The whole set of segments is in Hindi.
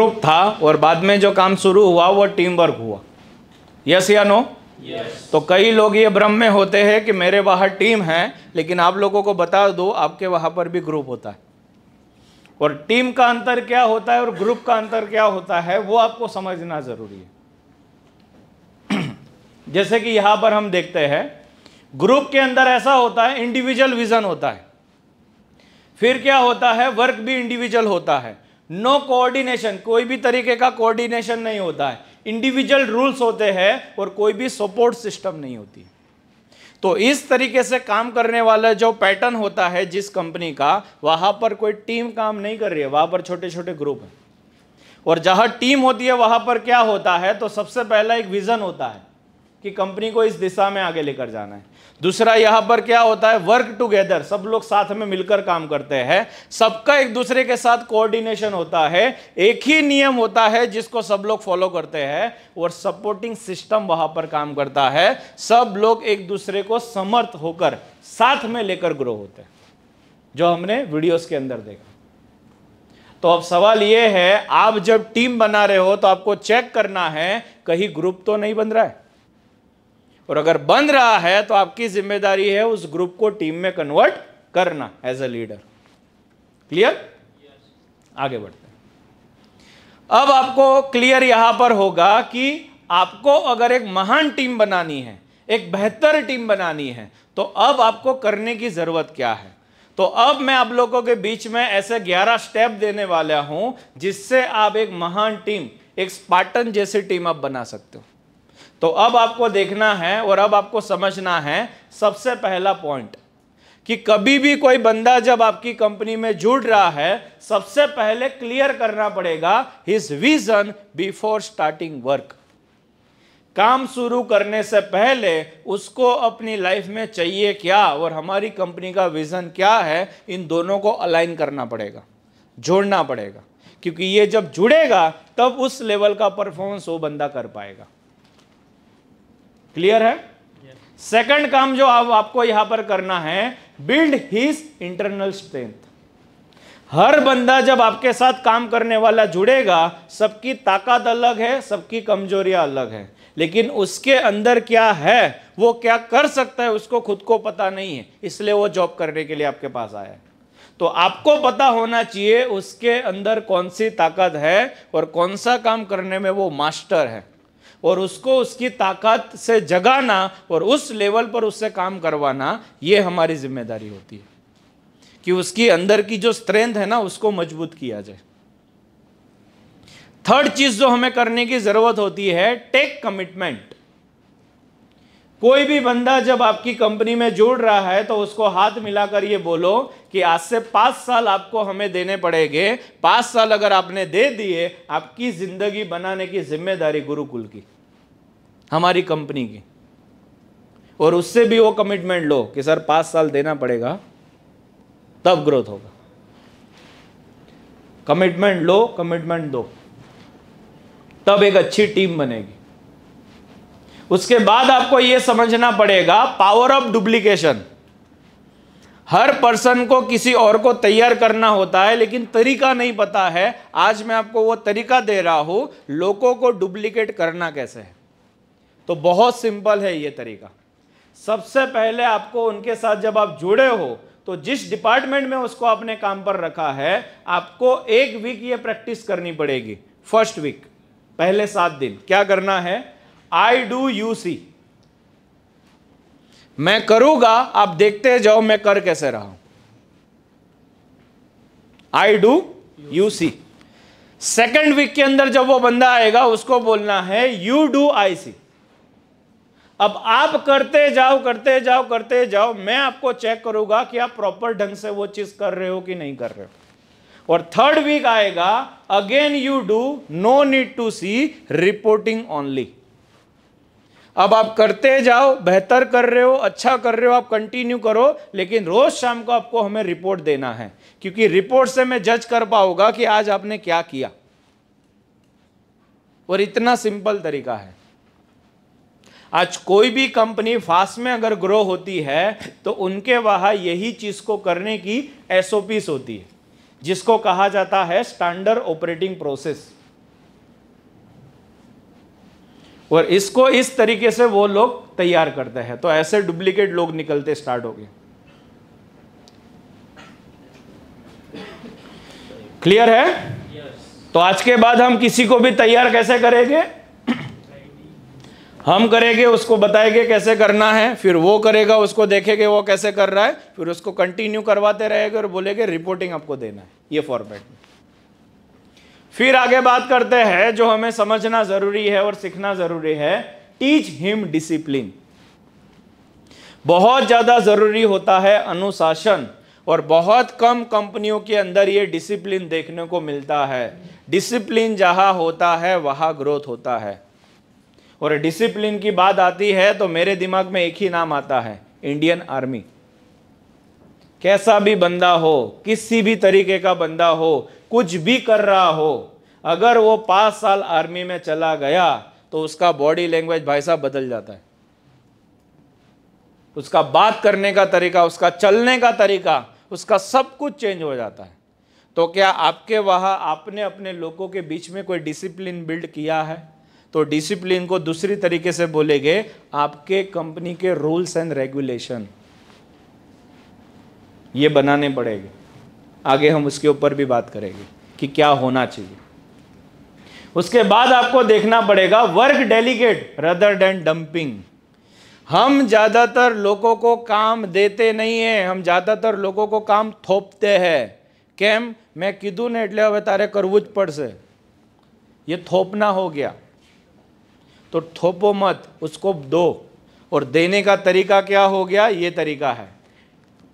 ग्रुप था और बाद में जो काम शुरू हुआ वो टीम वर्क हुआ यस या नो तो कई लोग ये भ्रम में होते हैं कि मेरे वहाँ टीम है लेकिन आप लोगों को बता दो आपके वहाँ पर भी ग्रुप होता है और टीम का अंतर क्या होता है और ग्रुप का अंतर क्या होता है वो आपको समझना ज़रूरी है जैसे कि यहाँ पर हम देखते हैं ग्रुप के अंदर ऐसा होता है इंडिविजुअल विज़न होता है फिर क्या होता है वर्क भी इंडिविजुअल होता है नो no कोऑर्डिनेशन कोई भी तरीके का कोऑर्डिनेशन नहीं होता है इंडिविजुअल रूल्स होते हैं और कोई भी सपोर्ट सिस्टम नहीं होती तो इस तरीके से काम करने वाला जो पैटर्न होता है जिस कंपनी का वहाँ पर कोई टीम काम नहीं कर रही है वहाँ पर छोटे छोटे ग्रुप हैं और जहाँ टीम होती है वहाँ पर क्या होता है तो सबसे पहला एक विज़न होता है कि कंपनी को इस दिशा में आगे लेकर जाना है दूसरा यहाँ पर क्या होता है वर्क टुगेदर सब लोग साथ में मिलकर काम करते हैं सबका एक दूसरे के साथ कोऑर्डिनेशन होता है एक ही नियम होता है जिसको सब लोग फॉलो करते हैं और सपोर्टिंग सिस्टम वहाँ पर काम करता है सब लोग एक दूसरे को समर्थ होकर साथ में लेकर ग्रो होते हैं जो हमने वीडियोस के अंदर देखा तो अब सवाल ये है आप जब टीम बना रहे हो तो आपको चेक करना है कहीं ग्रुप तो नहीं बन रहा है और अगर बन रहा है तो आपकी जिम्मेदारी है उस ग्रुप को टीम में कन्वर्ट करना एज ए लीडर क्लियर आगे बढ़ते हैं अब आपको क्लियर यहां पर होगा कि आपको अगर एक महान टीम बनानी है एक बेहतर टीम बनानी है तो अब आपको करने की जरूरत क्या है तो अब मैं आप लोगों के बीच में ऐसे 11 स्टेप देने वाला हूं जिससे आप एक महान टीम एक स्पार्टन जैसी टीम आप बना सकते हो तो अब आपको देखना है और अब आपको समझना है सबसे पहला पॉइंट कि कभी भी कोई बंदा जब आपकी कंपनी में जुड़ रहा है सबसे पहले क्लियर करना पड़ेगा his vision before starting work काम शुरू करने से पहले उसको अपनी लाइफ में चाहिए क्या और हमारी कंपनी का विजन क्या है इन दोनों को अलाइन करना पड़ेगा जोड़ना पड़ेगा क्योंकि ये जब जुड़ेगा तब उस लेवल का परफॉर्मेंस वो बंदा कर पाएगा क्लियर है सेकंड yes. काम जो आप, आपको यहां पर करना है बिल्ड हिज इंटरनल स्ट्रेंथ हर बंदा जब आपके साथ काम करने वाला जुड़ेगा सबकी ताकत अलग है सबकी कमजोरियां अलग है लेकिन उसके अंदर क्या है वो क्या कर सकता है उसको खुद को पता नहीं है इसलिए वो जॉब करने के लिए आपके पास आया है तो आपको पता होना चाहिए उसके अंदर कौन सी ताकत है और कौन सा काम करने में वो मास्टर है और उसको उसकी ताकत से जगाना और उस लेवल पर उससे काम करवाना ये हमारी जिम्मेदारी होती है कि उसकी अंदर की जो स्ट्रेंथ है ना उसको मजबूत किया जाए थर्ड चीज़ जो हमें करने की ज़रूरत होती है टेक कमिटमेंट कोई भी बंदा जब आपकी कंपनी में जुड़ रहा है तो उसको हाथ मिलाकर ये बोलो कि आज से पाँच साल आपको हमें देने पड़ेंगे पाँच साल अगर आपने दे दिए आपकी ज़िंदगी बनाने की जिम्मेदारी गुरुकुल की हमारी कंपनी की और उससे भी वो कमिटमेंट लो कि सर पाँच साल देना पड़ेगा तब ग्रोथ होगा कमिटमेंट लो कमिटमेंट दो तब एक अच्छी टीम बनेगी उसके बाद आपको यह समझना पड़ेगा पावर ऑफ डुप्लीकेशन हर पर्सन को किसी और को तैयार करना होता है लेकिन तरीका नहीं पता है आज मैं आपको वो तरीका दे रहा हूं लोगों को डुप्लीकेट करना कैसे है तो बहुत सिंपल है ये तरीका सबसे पहले आपको उनके साथ जब आप जुड़े हो तो जिस डिपार्टमेंट में उसको आपने काम पर रखा है आपको एक वीक ये प्रैक्टिस करनी पड़ेगी फर्स्ट वीक पहले सात दिन क्या करना है आई डू यू सी मैं करूंगा आप देखते जाओ मैं कर कैसे रहा हूं I do you see second week के अंदर जब वो बंदा आएगा उसको बोलना है यू डू आई सी अब आप करते जाओ करते जाओ करते जाओ मैं आपको चेक करूंगा कि आप प्रॉपर ढंग से वो चीज कर रहे हो कि नहीं कर रहे हो और थर्ड वीक आएगा again you do no need to see reporting only अब आप करते जाओ बेहतर कर रहे हो अच्छा कर रहे हो आप कंटिन्यू करो लेकिन रोज़ शाम को आपको हमें रिपोर्ट देना है क्योंकि रिपोर्ट से मैं जज कर पाऊंगा कि आज आपने क्या किया और इतना सिंपल तरीका है आज कोई भी कंपनी फास्ट में अगर ग्रो होती है तो उनके वहां यही चीज़ को करने की एसओपीस होती है जिसको कहा जाता है स्टैंडर्ड ऑपरेटिंग प्रोसेस और इसको इस तरीके से वो लोग तैयार करते हैं तो ऐसे डुप्लीकेट लोग निकलते स्टार्ट हो गए क्लियर है yes. तो आज के बाद हम किसी को भी तैयार कैसे करेंगे हम करेंगे उसको बताएंगे कैसे करना है फिर वो करेगा उसको देखेंगे वो कैसे कर रहा है फिर उसको कंटिन्यू करवाते रहेंगे और बोलेगे रिपोर्टिंग आपको देना है ये फॉर्मेट में फिर आगे बात करते हैं जो हमें समझना जरूरी है और सीखना जरूरी है टीच हिम डिसिप्लिन बहुत ज़्यादा ज़रूरी होता है अनुशासन और बहुत कम कंपनियों के अंदर ये डिसिप्लिन देखने को मिलता है डिसिप्लिन जहां होता है वहां ग्रोथ होता है और डिसिप्लिन की बात आती है तो मेरे दिमाग में एक ही नाम आता है इंडियन आर्मी कैसा भी बंदा हो किसी भी तरीके का बंदा हो कुछ भी कर रहा हो अगर वो पाँच साल आर्मी में चला गया तो उसका बॉडी लैंग्वेज भाई साहब बदल जाता है उसका बात करने का तरीका उसका चलने का तरीका उसका सब कुछ चेंज हो जाता है तो क्या आपके वहाँ आपने अपने लोगों के बीच में कोई डिसिप्लिन बिल्ड किया है तो डिसिप्लिन को दूसरी तरीके से बोलेंगे आपके कंपनी के रूल्स एंड रेगुलेशन ये बनाने पड़ेगे आगे हम उसके ऊपर भी बात करेंगे कि क्या होना चाहिए उसके बाद आपको देखना पड़ेगा work delegate rather than dumping हम ज़्यादातर लोगों को काम देते नहीं हैं हम ज़्यादातर लोगों को काम थोपते हैं कैम मैं કીધું ने એટલે हमें तारे करवूज पड़ से ये थोपना हो गया तो थोपो मत उसको दो और देने का तरीका क्या हो गया ये तरीका है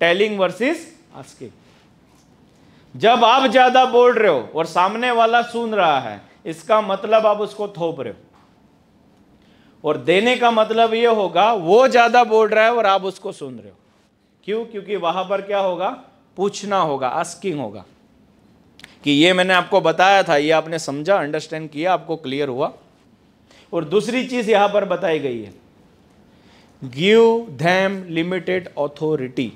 टेलिंग वर्सेस आस्किंग जब आप ज़्यादा बोल रहे हो और सामने वाला सुन रहा है इसका मतलब आप उसको थोप रहे हो और देने का मतलब यह होगा वो ज़्यादा बोल रहा है और आप उसको सुन रहे हो क्यों क्योंकि वहां पर क्या होगा पूछना होगा आस्किंग होगा कि ये मैंने आपको बताया था ये आपने समझा अंडरस्टैंड किया आपको क्लियर हुआ और दूसरी चीज़ यहां पर बताई गई है गिव धैम लिमिटेड ऑथोरिटी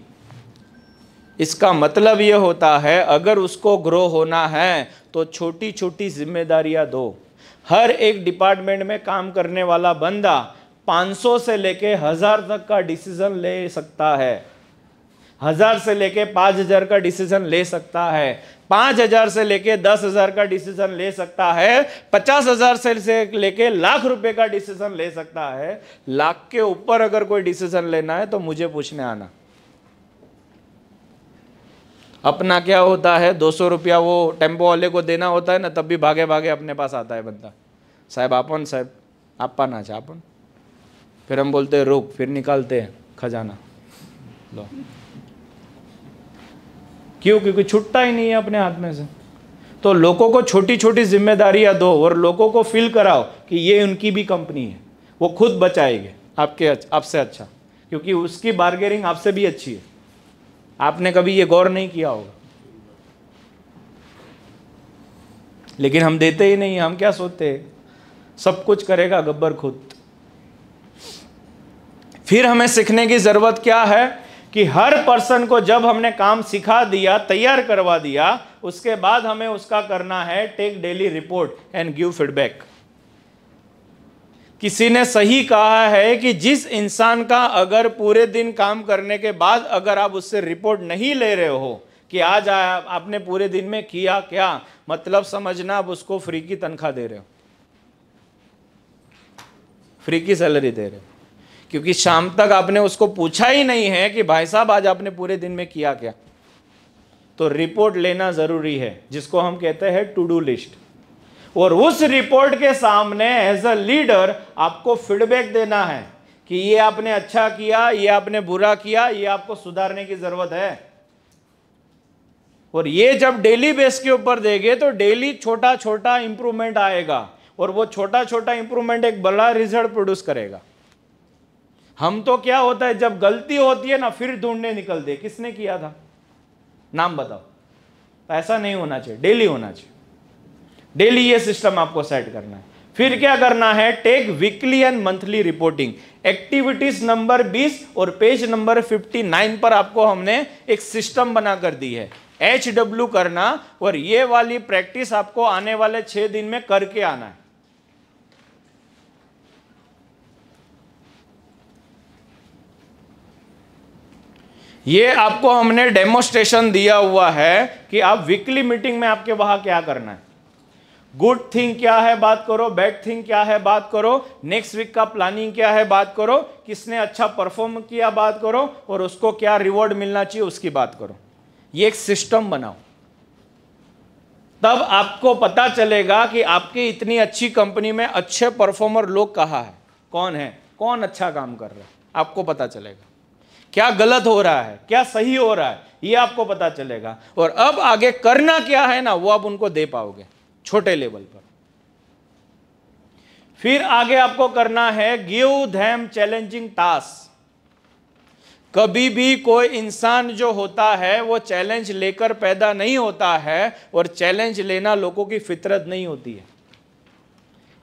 इसका मतलब ये होता है अगर उसको ग्रो होना है तो छोटी छोटी जिम्मेदारियां दो हर एक डिपार्टमेंट में काम करने वाला बंदा 500 से लेके हज़ार तक का डिसीज़न ले सकता है हज़ार से लेके पाँच हज़ार का डिसीज़न ले सकता है पाँच हज़ार से लेके दस हज़ार का डिसीज़न ले सकता है पचास हज़ार से, लेके लाख रुपए का डिसीज़न ले सकता है लाख के ऊपर अगर कोई डिसीज़न लेना है तो मुझे पूछने आना अपना क्या होता है दो सौ रुपया वो टेम्पो वाले को देना होता है ना तब भी भागे भागे अपने पास आता है बंदा साहब आपन साहब आप पाना चाह अपन फिर हम बोलते हैं रुक फिर निकालते हैं खजाना लो क्यों क्योंकि छुट्टा ही नहीं है अपने हाथ में से तो लोगों को छोटी छोटी जिम्मेदारियां दो और लोगों को फील कराओ कि ये उनकी भी कंपनी है वो खुद बचाएंगे आपके आपसे अच्छा क्योंकि उसकी बार्गेनिंग आपसे भी अच्छी है आपने कभी ये गौर नहीं किया होगा लेकिन हम देते ही नहीं हम क्या सोचते सब कुछ करेगा गब्बर खुद फिर हमें सीखने की ज़रूरत क्या है कि हर पर्सन को जब हमने काम सिखा दिया तैयार करवा दिया उसके बाद हमें उसका करना है take daily report and give feedback किसी ने सही कहा है कि जिस इंसान का अगर पूरे दिन काम करने के बाद अगर आप उससे रिपोर्ट नहीं ले रहे हो कि आज आया आपने पूरे दिन में किया क्या मतलब समझना आप उसको फ्री की तनख्वाह दे रहे हो फ्री की सैलरी दे रहे हो क्योंकि शाम तक आपने उसको पूछा ही नहीं है कि भाई साहब आज आपने पूरे दिन में किया क्या तो रिपोर्ट लेना ज़रूरी है जिसको हम कहते हैं टू डू लिस्ट और उस रिपोर्ट के सामने एज अ लीडर आपको फीडबैक देना है कि ये आपने अच्छा किया ये आपने बुरा किया ये आपको सुधारने की ज़रूरत है और ये जब डेली बेस के ऊपर देंगे तो डेली छोटा छोटा इंप्रूवमेंट आएगा और वो छोटा छोटा इंप्रूवमेंट एक बड़ा रिजल्ट प्रोड्यूस करेगा हम तो क्या होता है जब गलती होती है ना फिर ढूंढने निकलते किसने किया था नाम बताओ ऐसा नहीं होना चाहिए डेली होना चाहिए डेली ये सिस्टम आपको सेट करना है फिर क्या करना है take weekly and monthly reporting activities number 20 और पेज नंबर 59 पर आपको हमने एक सिस्टम बना कर दी है एच डब्ल्यू करना और ये वाली प्रैक्टिस आपको आने वाले छह दिन में करके आना है ये आपको हमने डेमोस्ट्रेशन दिया हुआ है कि आप वीकली मीटिंग में आपके वहां क्या करना है गुड थिंग क्या है बात करो बैड थिंग क्या है बात करो नेक्स्ट वीक का प्लानिंग क्या है बात करो किसने अच्छा परफॉर्म किया बात करो और उसको क्या रिवॉर्ड मिलना चाहिए उसकी बात करो ये एक सिस्टम बनाओ तब आपको पता चलेगा कि आपकी इतनी अच्छी कंपनी में अच्छे परफॉर्मर लोग कहाँ है कौन है कौन अच्छा काम कर रहा है आपको पता चलेगा क्या गलत हो रहा है क्या सही हो रहा है ये आपको पता चलेगा और अब आगे करना क्या है ना वो आप उनको दे पाओगे छोटे लेवल पर फिर आगे आपको करना है गिव धैम चैलेंजिंग टास्क कभी भी कोई इंसान जो होता है वो चैलेंज लेकर पैदा नहीं होता है और चैलेंज लेना लोगों की फितरत नहीं होती है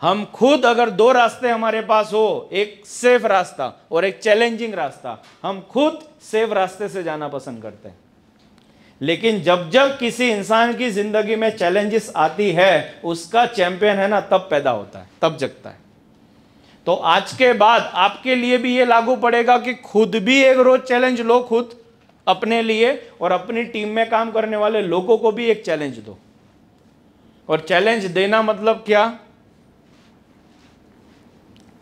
हम खुद अगर दो रास्ते हमारे पास हो एक सेफ रास्ता और एक चैलेंजिंग रास्ता हम खुद सेफ रास्ते से जाना पसंद करते हैं लेकिन जब जब किसी इंसान की ज़िंदगी में चैलेंजेस आती है उसका चैंपियन है ना तब पैदा होता है तब जगता है तो आज के बाद आपके लिए भी ये लागू पड़ेगा कि खुद भी एक रोज़ चैलेंज लो खुद अपने लिए और अपनी टीम में काम करने वाले लोगों को भी एक चैलेंज दो और चैलेंज देना मतलब क्या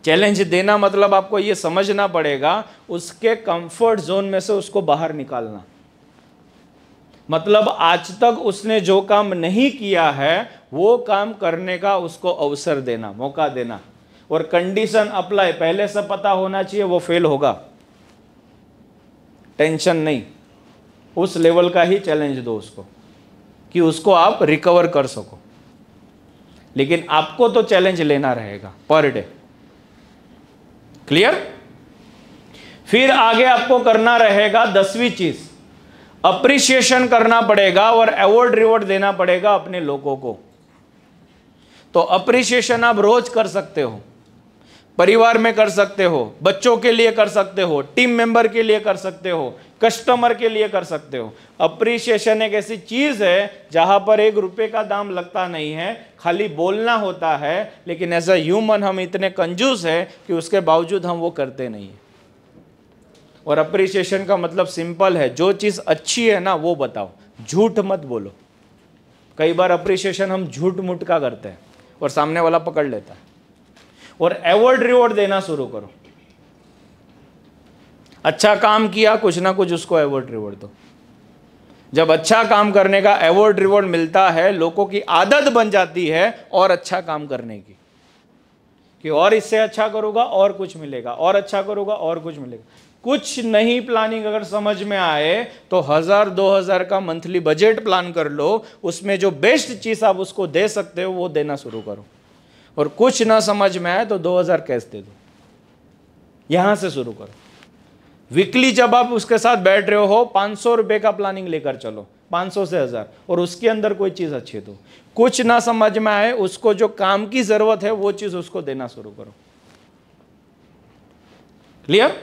चैलेंज देना मतलब आपको ये समझना पड़ेगा उसके कंफर्ट जोन में से उसको बाहर निकालना मतलब आज तक उसने जो काम नहीं किया है वो काम करने का उसको अवसर देना मौका देना और कंडीशन अप्लाई पहले से पता होना चाहिए वो फेल होगा टेंशन नहीं उस लेवल का ही चैलेंज दो उसको कि उसको आप रिकवर कर सको लेकिन आपको तो चैलेंज लेना रहेगा पर डे क्लियर फिर आगे आपको करना रहेगा दसवीं चीज़ अप्रिशिएशन करना पड़ेगा और अवॉर्ड रिवॉर्ड देना पड़ेगा अपने लोगों को तो अप्रिशिएशन आप रोज कर सकते हो परिवार में कर सकते हो बच्चों के लिए कर सकते हो टीम मेंबर के लिए कर सकते हो कस्टमर के लिए कर सकते हो अप्रिशिएशन एक ऐसी चीज़ है जहाँ पर एक रुपये का दाम लगता नहीं है खाली बोलना होता है लेकिन एज अ ह्यूमन हम इतने कंजूस है कि उसके बावजूद हम वो करते नहीं हैं और अप्रिसिएशन का मतलब सिंपल है जो चीज़ अच्छी है ना वो बताओ झूठ मत बोलो कई बार अप्रिसिएशन हम झूठ मुठ का करते हैं और सामने वाला पकड़ लेता है और एवॉर्ड रिवॉर्ड देना शुरू करो अच्छा काम किया कुछ ना कुछ उसको एवॉर्ड रिवॉर्ड दो जब अच्छा काम करने का एवॉर्ड रिवॉर्ड मिलता है लोगों की आदत बन जाती है और अच्छा काम करने की कि और इससे अच्छा करूंगा और कुछ मिलेगा और अच्छा करूंगा और कुछ मिलेगा कुछ नहीं प्लानिंग अगर समझ में आए तो हजार दो हजार का मंथली बजट प्लान कर लो उसमें जो बेस्ट चीज आप उसको दे सकते हो वो देना शुरू करो और कुछ ना समझ में आए तो दो हजार कैश दे दो यहां से शुरू करो वीकली जब आप उसके साथ बैठ रहे हो पांच सौ रुपए का प्लानिंग लेकर चलो 500 से हज़ार और उसके अंदर कोई चीज़ अच्छी दो कुछ ना समझ में आए उसको जो काम की ज़रूरत है वो चीज़ उसको देना शुरू करो क्लियर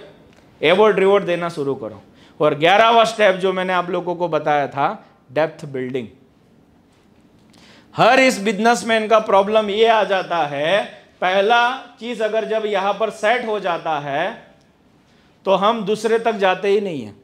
एवॉर्ड रिवॉर्ड देना शुरू करो और ग्यारहवा स्टेप जो मैंने आप लोगों को बताया था डेप्थ बिल्डिंग हर इस बिजनेसमैन का प्रॉब्लम ये आ जाता है पहला चीज अगर जब यहां पर सेट हो जाता है तो हम दूसरे तक जाते ही नहीं है